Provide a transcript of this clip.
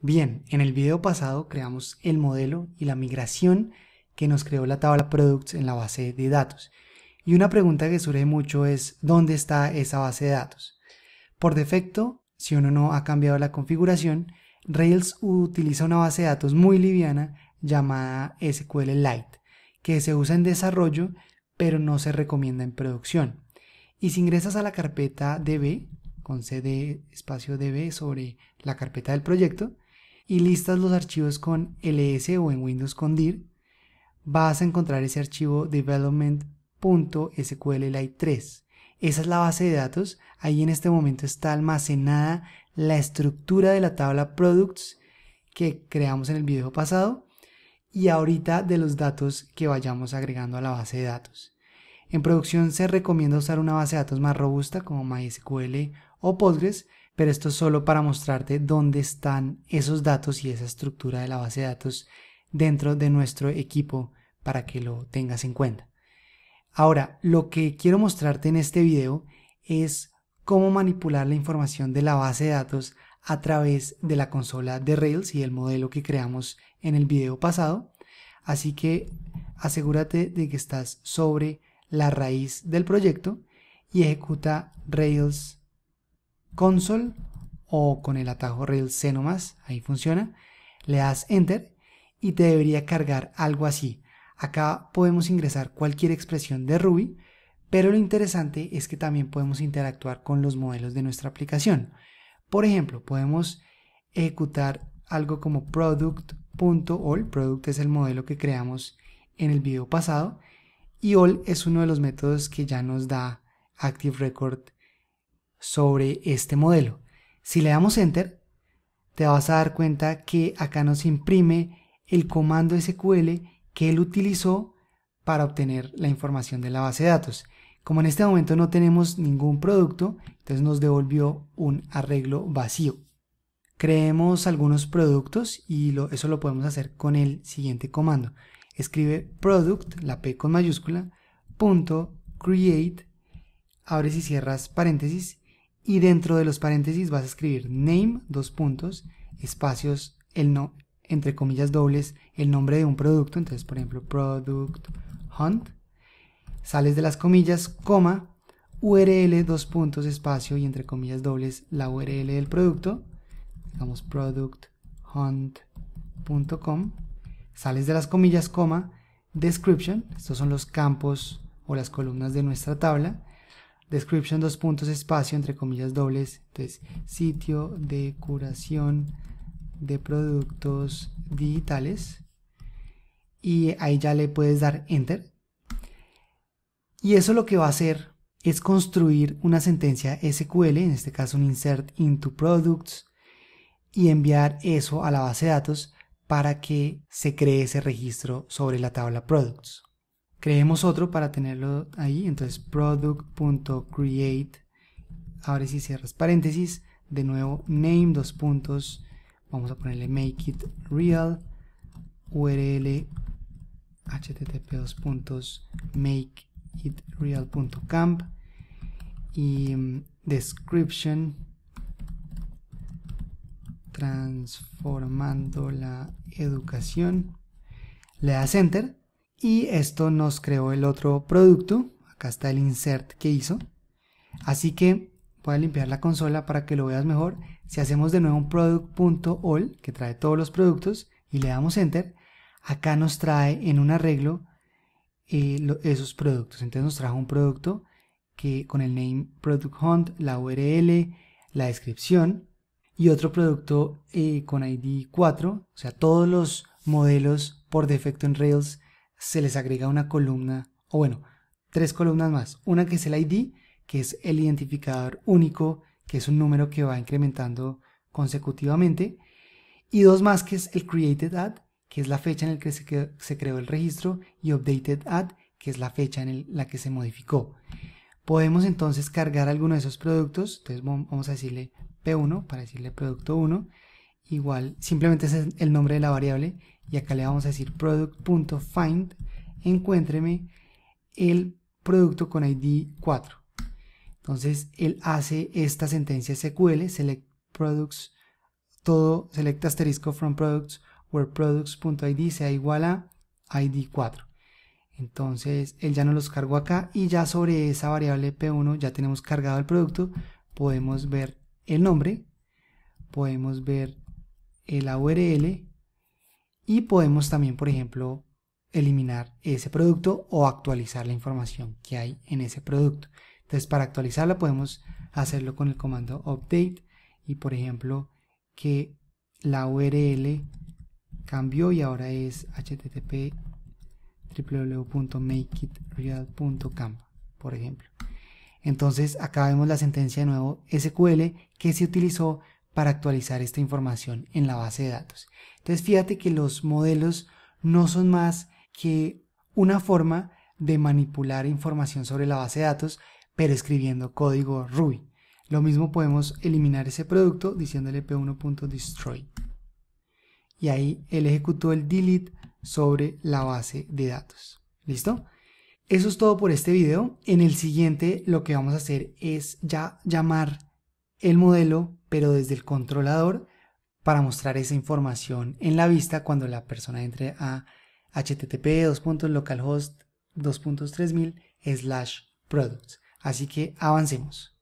Bien, en el video pasado creamos el modelo y la migración que nos creó la tabla products en la base de datos. Y una pregunta que surge mucho es ¿dónde está esa base de datos? Por defecto, si uno no ha cambiado la configuración, Rails utiliza una base de datos muy liviana llamada SQL Lite, que se usa en desarrollo pero no se recomienda en producción. Y si ingresas a la carpeta DB, con CD espacio DB sobre la carpeta del proyecto, y listas los archivos con ls o en Windows con dir, vas a encontrar ese archivo development.sqlite3. Esa es la base de datos. Ahí en este momento está almacenada la estructura de la tabla products que creamos en el video pasado y ahorita de los datos que vayamos agregando a la base de datos. En producción se recomienda usar una base de datos más robusta como MySQL o Postgres, pero esto es solo para mostrarte dónde están esos datos y esa estructura de la base de datos dentro de nuestro equipo para que lo tengas en cuenta. Ahora, lo que quiero mostrarte en este video es cómo manipular la información de la base de datos a través de la consola de Rails y el modelo que creamos en el video pasado. Así que asegúrate de que estás sobre la raíz del proyecto y ejecuta Rails console o con el atajo real c nomás, ahí funciona, le das enter y te debería cargar algo así. Acá podemos ingresar cualquier expresión de Ruby, pero lo interesante es que también podemos interactuar con los modelos de nuestra aplicación. Por ejemplo, podemos ejecutar algo como product.all, product es el modelo que creamos en el video pasado, y all es uno de los métodos que ya nos da Active Record sobre este modelo. Si le damos Enter, te vas a dar cuenta que acá nos imprime el comando SQL que él utilizó para obtener la información de la base de datos. Como en este momento no tenemos ningún producto, entonces nos devolvió un arreglo vacío. Creemos algunos productos y eso lo podemos hacer con el siguiente comando. Escribe product, la P con mayúscula, punto, create, abres y cierras paréntesis, y dentro de los paréntesis vas a escribir name, dos puntos, espacios, el no, entre comillas dobles, el nombre de un producto, entonces por ejemplo product hunt, sales de las comillas, coma, URL, dos puntos, espacio y entre comillas dobles, la URL del producto, digamos producthunt.com, sales de las comillas, coma, description, estos son los campos o las columnas de nuestra tabla, description, dos puntos, espacio, entre comillas dobles, entonces sitio de curación de productos digitales y ahí ya le puedes dar enter y eso lo que va a hacer es construir una sentencia SQL, en este caso un insert into products y enviar eso a la base de datos para que se cree ese registro sobre la tabla products creemos otro para tenerlo ahí. Entonces, product.create, ahora sí cierras paréntesis, de nuevo name, dos puntos, vamos a ponerle make it real, url, http, dos puntos, make it camp y mm, description, transformando la educación. Le das enter y esto nos creó el otro producto. Acá está el insert que hizo. Así que voy a limpiar la consola para que lo veas mejor. Si hacemos de nuevo un product.all que trae todos los productos y le damos enter, acá nos trae en un arreglo eh, esos productos. Entonces nos trajo un producto que con el name product hunt, la URL, la descripción y otro producto eh, con ID 4, o sea, todos los modelos por defecto en Rails se les agrega una columna, o bueno, tres columnas más. Una que es el ID, que es el identificador único, que es un número que va incrementando consecutivamente. Y dos más, que es el created que es la fecha en la que se creó el registro, y updated at, que es la fecha en la que se modificó. Podemos entonces cargar alguno de esos productos, entonces vamos a decirle P1 para decirle producto 1, igual, simplemente es el nombre de la variable y acá le vamos a decir product.find, encuéntreme el producto con ID 4. Entonces él hace esta sentencia SQL, select products, todo, select asterisco from products, where products.id sea igual a ID 4. Entonces él ya nos los cargó acá y ya sobre esa variable P1 ya tenemos cargado el producto. Podemos ver el nombre, podemos ver el URL y podemos también, por ejemplo, eliminar ese producto o actualizar la información que hay en ese producto. Entonces, para actualizarla podemos hacerlo con el comando update y, por ejemplo, que la URL cambió y ahora es http www.makeitreal.com, por ejemplo. Entonces, acá vemos la sentencia de nuevo SQL que se utilizó para actualizar esta información en la base de datos. Entonces fíjate que los modelos no son más que una forma de manipular información sobre la base de datos, pero escribiendo código Ruby. Lo mismo podemos eliminar ese producto diciéndole p1.destroy. Y ahí él ejecutó el delete sobre la base de datos. ¿Listo? Eso es todo por este video. En el siguiente lo que vamos a hacer es ya llamar el modelo, pero desde el controlador para mostrar esa información en la vista cuando la persona entre a http localhost 2.3000 slash products. Así que avancemos.